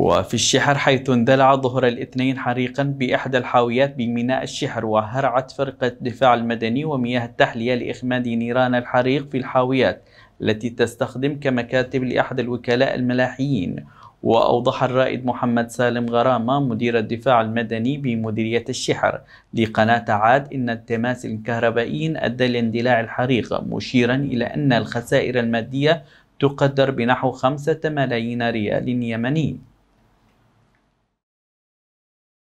وفي الشحر حيث اندلع ظهر الاثنين حريقا بإحدى الحاويات بميناء الشحر وهرعت فرقة الدفاع المدني ومياه التحلية لإخماد نيران الحريق في الحاويات التي تستخدم كمكاتب لأحد الوكلاء الملاحيين وأوضح الرائد محمد سالم غرامة مدير الدفاع المدني بمديرية الشحر لقناة عاد إن التماس الكهربائيين أدى لاندلاع الحريق مشيرا إلى أن الخسائر المادية تقدر بنحو خمسة ملايين ريال يمني